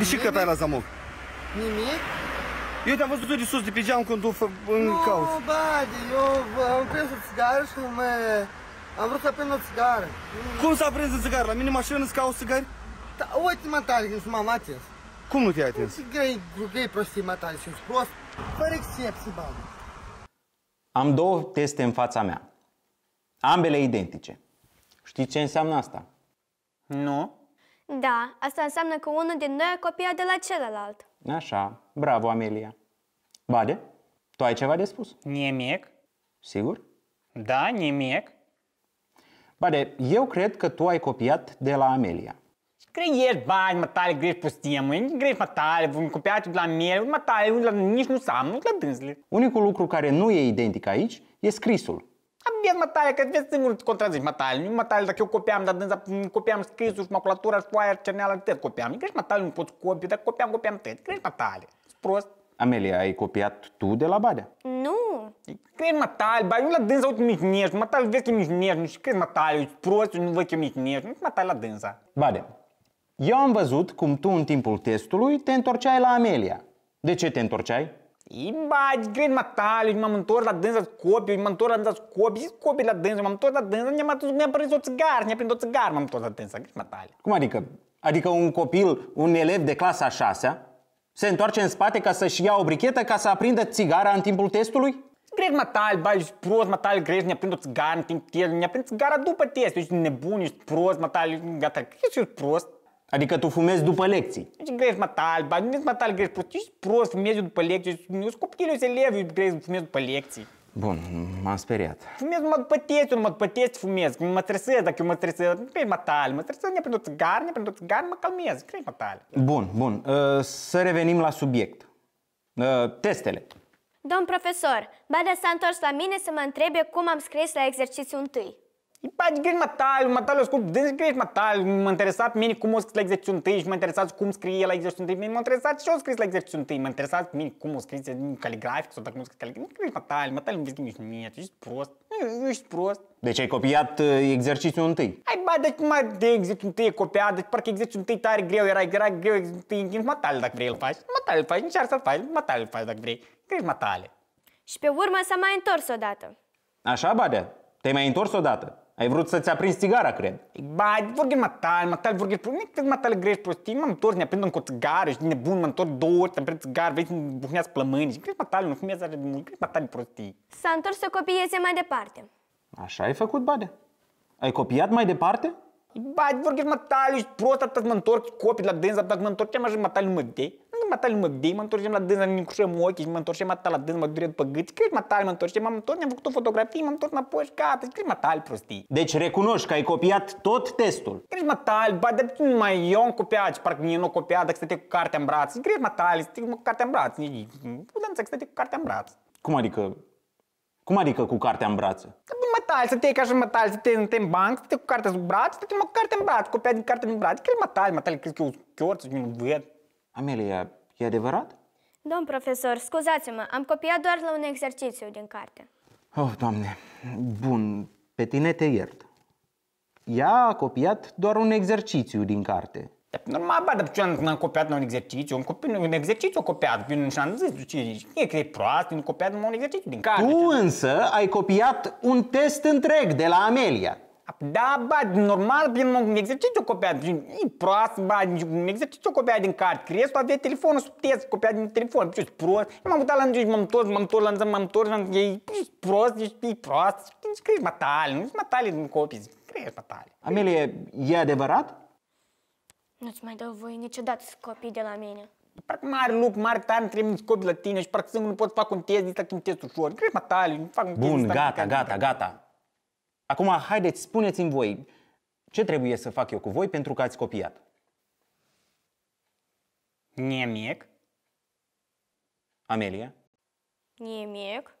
De ce căpeai la zamoc? Nimic? Eu te-am văzut de sus, de pe geam, când tu în no, cauți. Nu, bade, eu am prins o țigară și mă... Am vrut să prind o țigară. Cum s-a prins o țigară? La mine mașină îți cauți țigări? Da, uite-mă tare, când m-am atins. Cum nu te-ai atins? Nu grei, grei prostii mă tare, sunt prost. Fără excepții, bade. Am două teste în fața mea. Ambele identice. Știi ce înseamnă asta? Nu. Da, asta înseamnă că unul din noi a copiat de la celălalt. Așa, bravo, Amelia. Bade, tu ai ceva de spus? Nimic. Sigur? Da, nimic. Bade, eu cred că tu ai copiat de la Amelia. Creiești bani, mă tare, grești pustie, mă, grești, mă tare, vom copia de la mine, mă tare, nici nu s-am, nu la dânsle. Unicul lucru care nu e identic aici e scrisul vezi mătale, că vezi singur te contrazici mătale. Nu mătale, dacă eu copiam, dar dânsa, copiam scrisul și maculatura și foaia cerneala, tot copiam. Grești mătale, nu pot copii, dar copiam, copiam tot. Grești mătale. Prost. Amelia, ai copiat tu de la Badea? Nu. Cred mătale, bai, nu la dânsa, uite, mihnești, mătale, vezi că mihnești, nu știu, cred mătale, ești prost, nu văd că mihnești, nu mătale la dânsa. Badea, eu am văzut cum tu în timpul testului te întorceai la Amelia. De ce te întorceai? Iba, grande matalho, uma mentora da dança copia, uma mentora da dança copia, copia da dança, uma mentora da dança, ne-a matus, ne-a prins o țigar, ne-a prins o m-am întors la danță, grande matale. Cum adică? Adică un copil, un elev de clasa a șasea, se întoarce în spate ca să-și ia o brichetă ca să aprindă țigara în timpul testului? Greg matal, bai, ești prost, matal, greș, ne-a prins o țigară în timp test, ne-a prins țigara după test, ești nebun, ești prost, matal, gata, ești prost. Adică tu fumezi după lecții. Deci grești, matal, ba, nu matal, talba, prost. Ești prost, fumezi după lecții. Nu sunt copil, eu elev, eu fumezi după lecții. Bun, m-am speriat. Fumez, după test, numai după test fumez. Mă stresez, dacă eu mă stresez, nu pe matal, mă stresez, ne prind o țigară, ne prind o țigară, mă calmez, crezi matal. Bun, bun, uh, să revenim la subiect. Uh, testele. Domn profesor, Bada s-a întors la mine să mă întrebe cum am scris la exercițiul întâi. Bagi păi, gând adică matal, matal, scurt, descriești matal. M-a interesat mine cum o scris la exercițiul întâi și m-a interesat cum scrie la exercițiul întâi. M-a interesat și o scris la exercițiul întâi. M-a interesat mine cum o scris caligrafic sau dacă nu scris caligrafic. Nu scris matal, matal, nu vezi nici mie, ești prost. Ești prost. Deci ai copiat uh, exercițiul întâi? Ai ba, de deci cum mai de exercițiul întâi copiat, deci parcă exercițiul întâi tare greu era, era greu exercițiul întâi, matal dacă vrei îl faci, mă matal îl faci, încearcă să-l faci, mă matal îl faci dacă vrei, Crezi mă matale. Și pe urmă s-a mai întors odată. Așa, Badea? Te-ai mai întors odată? Ai vrut să-ți aprinzi țigara, cred. Ba, păi, păi, mă matal, vorbi vorbe prostii, mă matal grești prostii, mă întorc, ne aprindem cu o țigară ești nebun, mă întorc două ori, te aprind țigară, vezi, buhnează plămâni și mă matal, nu fumează așa de mult, mă matal prostii. S-a întors să copieze mai departe. Așa ai făcut, Bade? Ai copiat mai departe? Ba, mă matal, ești prost, atât mă întorc, copii la denza, dacă mă întorceam mă matal nu mă dei mă tal mă, de mă întorcem la dânsa, ne crușăm ochii și mă întorcem atâta la dâns, mă dure după gât, cât mă tal, mă întorcem, m-am întors, ne-am făcut o fotografie, m-am întors înapoi și gata, cât mă tal prostii. Deci recunoști că ai copiat tot testul. Cât mă tal, ba, dar nu mai eu am copiat, parcă parcă nu copiat, dacă stăte cu cartea în braț, cât mă tal, stai cu cartea în braț, nici, nu să stăte cu cartea în braț. Cum adică cum adică cu cartea în brață? Mă să te iei ca și mă să te în în banc, să te cu cartea sub braț, să te mă cu cartea în braț, copia din cartea din braț, că mă tali, mă crezi că eu sunt chiorță, nu văd. Amelia, E adevărat? Domn profesor, scuzați-mă, am copiat doar la un exercițiu din carte. Oh, doamne, bun, pe tine te iert. Ea a copiat doar un exercițiu din carte. Normal, bă, dar ce n-am copiat un exercițiu? Un, copi, un exercițiu copiat, eu și-am zis, ce, că e proast, nu copiat un exercițiu din carte. Tu însă ai copiat un test întreg de la Amelia. Da, ba, normal, prin exercițiu copia. E proast, ba, exercițiu copia din carte. Crezi, tu aveai telefonul sub test, copia din telefon. Ce deci, ești prost? Eu m-am mutat la înțelegi, m-am întors, m-am întors, m-am m-am întors, ești prost, ești, ești prost. Ești crezi matale, nu ești matale din copii, crezi matale. Amelie, e adevărat? Nu-ți mai dau voie niciodată să copii de la mine. Parcă mare lucru, mare tare, nu trebuie copii la tine și parcă singur nu pot să fac un test, nici la un test ușor. Crezi matale, fac un test. Bun, gata, gata, gata. Acum, haideți, spuneți-mi voi, ce trebuie să fac eu cu voi pentru că ați copiat? Nimic. Amelia? Nimic.